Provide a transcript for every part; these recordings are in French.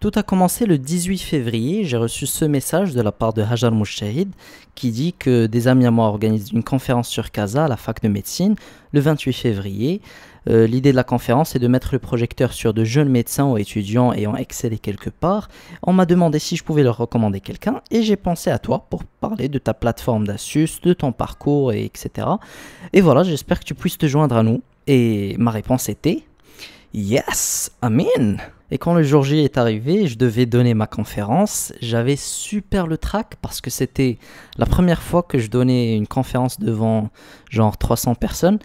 Tout a commencé le 18 février. J'ai reçu ce message de la part de Hajar Mouchahid qui dit que des amis à moi organisent une conférence sur Casa la fac de médecine le 28 février. Euh, l'idée de la conférence est de mettre le projecteur sur de jeunes médecins ou étudiants ayant excellé quelque part. On m'a demandé si je pouvais leur recommander quelqu'un et j'ai pensé à toi pour parler de ta plateforme d'astuces, de ton parcours, et etc. Et voilà, j'espère que tu puisses te joindre à nous. Et ma réponse était Yes, Amen. Et quand le jour J est arrivé, je devais donner ma conférence. J'avais super le trac parce que c'était la première fois que je donnais une conférence devant genre 300 personnes.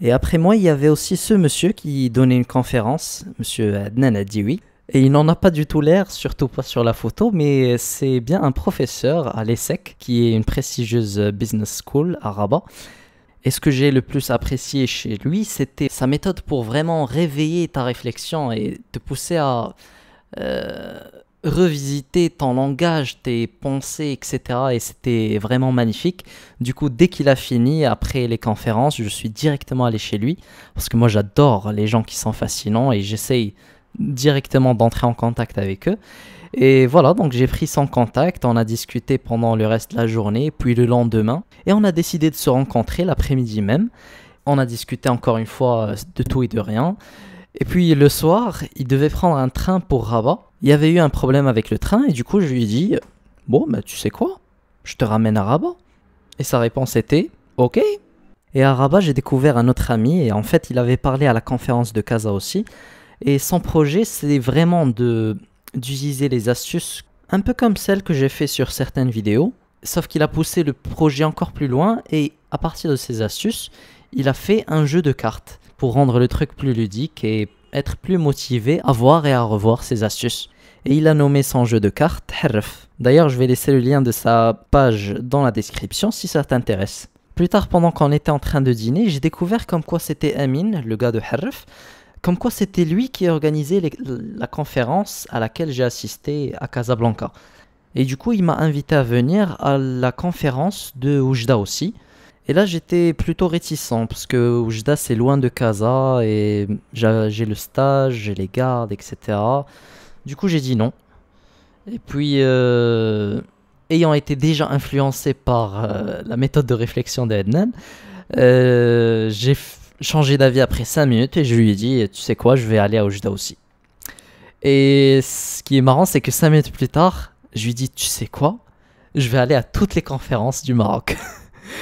Et après moi, il y avait aussi ce monsieur qui donnait une conférence, monsieur Adnan oui, Et il n'en a pas du tout l'air, surtout pas sur la photo, mais c'est bien un professeur à l'ESSEC, qui est une prestigieuse business school à Rabat. Et ce que j'ai le plus apprécié chez lui, c'était sa méthode pour vraiment réveiller ta réflexion et te pousser à euh, revisiter ton langage, tes pensées, etc. Et c'était vraiment magnifique. Du coup, dès qu'il a fini, après les conférences, je suis directement allé chez lui, parce que moi j'adore les gens qui sont fascinants et j'essaye directement d'entrer en contact avec eux. Et voilà, donc j'ai pris son contact, on a discuté pendant le reste de la journée, puis le lendemain, et on a décidé de se rencontrer l'après-midi même. On a discuté encore une fois euh, de tout et de rien. Et puis le soir, il devait prendre un train pour Rabat. Il y avait eu un problème avec le train, et du coup je lui ai dit, bon, bah tu sais quoi, je te ramène à Rabat. Et sa réponse était, ok, et à Rabat, j'ai découvert un autre ami, et en fait, il avait parlé à la conférence de Casa aussi. Et son projet, c'est vraiment de d'utiliser les astuces un peu comme celles que j'ai fait sur certaines vidéos, sauf qu'il a poussé le projet encore plus loin et à partir de ces astuces, il a fait un jeu de cartes pour rendre le truc plus ludique et être plus motivé à voir et à revoir ses astuces. Et il a nommé son jeu de cartes Herf. D'ailleurs, je vais laisser le lien de sa page dans la description si ça t'intéresse. Plus tard, pendant qu'on était en train de dîner, j'ai découvert comme quoi c'était Amin, le gars de Herf, comme quoi, c'était lui qui organisait organisé la conférence à laquelle j'ai assisté à Casablanca. Et du coup, il m'a invité à venir à la conférence de Oujda aussi. Et là, j'étais plutôt réticent parce que Oujda, c'est loin de Casa et j'ai le stage, j'ai les gardes, etc. Du coup, j'ai dit non. Et puis, euh, ayant été déjà influencé par euh, la méthode de réflexion d'Ednan, euh, j'ai changé d'avis après 5 minutes et je lui ai dit Tu sais quoi, je vais aller à Oujda aussi. Et ce qui est marrant, c'est que 5 minutes plus tard, je lui dit « Tu sais quoi Je vais aller à toutes les conférences du Maroc.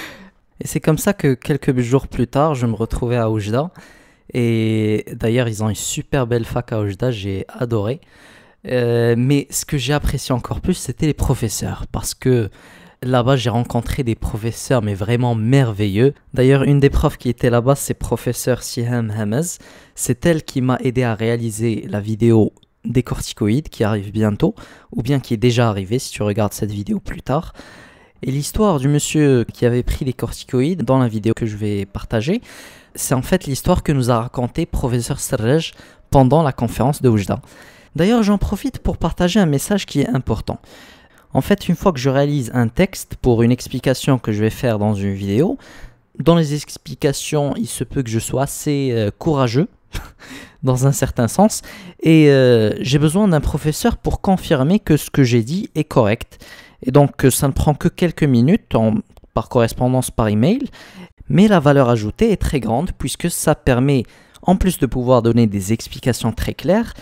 et c'est comme ça que quelques jours plus tard, je me retrouvais à Oujda. Et d'ailleurs, ils ont une super belle fac à Oujda, j'ai adoré. Euh, mais ce que j'ai apprécié encore plus, c'était les professeurs. Parce que Là-bas, j'ai rencontré des professeurs, mais vraiment merveilleux. D'ailleurs, une des profs qui était là-bas, c'est professeur Siham Hamez. C'est elle qui m'a aidé à réaliser la vidéo des corticoïdes qui arrive bientôt, ou bien qui est déjà arrivée si tu regardes cette vidéo plus tard. Et l'histoire du monsieur qui avait pris des corticoïdes dans la vidéo que je vais partager, c'est en fait l'histoire que nous a raconté professeur Serge pendant la conférence de Oujda. D'ailleurs, j'en profite pour partager un message qui est important. En fait, une fois que je réalise un texte pour une explication que je vais faire dans une vidéo, dans les explications, il se peut que je sois assez euh, courageux, dans un certain sens, et euh, j'ai besoin d'un professeur pour confirmer que ce que j'ai dit est correct. Et donc, euh, ça ne prend que quelques minutes par correspondance par email, mais la valeur ajoutée est très grande puisque ça permet, en plus de pouvoir donner des explications très claires,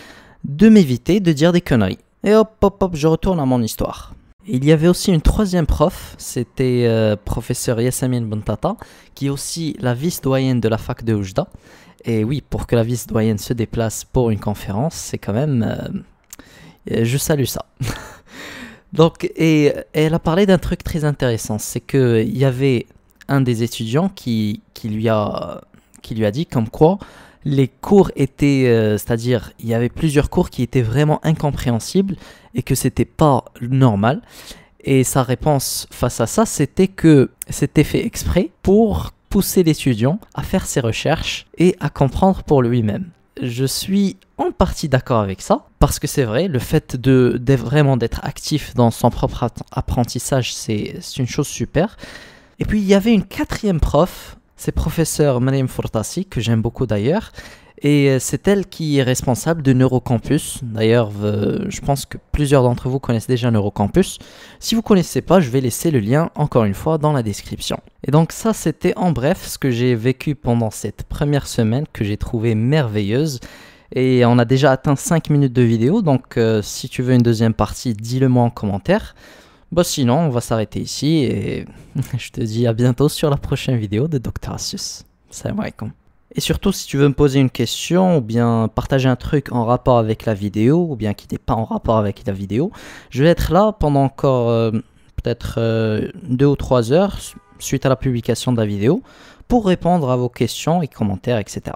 de m'éviter de dire des conneries. Et hop, hop, hop, je retourne à mon histoire. Il y avait aussi une troisième prof, c'était euh, professeur Yassamine Bontata, qui est aussi la vice-doyenne de la fac de Oujda. Et oui, pour que la vice-doyenne se déplace pour une conférence, c'est quand même... Euh, euh, je salue ça. Donc, et, elle a parlé d'un truc très intéressant, c'est qu'il y avait un des étudiants qui, lui a, qui lui a dit comme quoi les cours étaient, euh, c'est-à-dire il y avait plusieurs cours qui étaient vraiment incompréhensibles et que c'était pas normal. Et sa réponse face à ça, c'était que c'était fait exprès pour pousser l'étudiant à faire ses recherches et à comprendre pour lui-même. Je suis en partie d'accord avec ça, parce que c'est vrai, le fait de, de vraiment d'être actif dans son propre apprentissage, c'est une chose super. Et puis il y avait une quatrième prof c'est professeur Mariam Fortassi, que j'aime beaucoup d'ailleurs. Et euh, c'est elle qui est responsable de Neurocampus. D'ailleurs, euh, je pense que plusieurs d'entre vous connaissent déjà Neurocampus. Si vous ne connaissez pas, je vais laisser le lien encore une fois dans la description. Et donc ça, c'était en bref ce que j'ai vécu pendant cette première semaine que j'ai trouvé merveilleuse. Et on a déjà atteint 5 minutes de vidéo, donc euh, si tu veux une deuxième partie, dis-le moi en commentaire. Bah, sinon, on va s'arrêter ici et je te dis à bientôt sur la prochaine vidéo de Dr. Asus. Salam alaikum. Et surtout, si tu veux me poser une question ou bien partager un truc en rapport avec la vidéo ou bien qui n'est pas en rapport avec la vidéo, je vais être là pendant encore euh, peut-être euh, deux ou trois heures suite à la publication de la vidéo pour répondre à vos questions et commentaires, etc.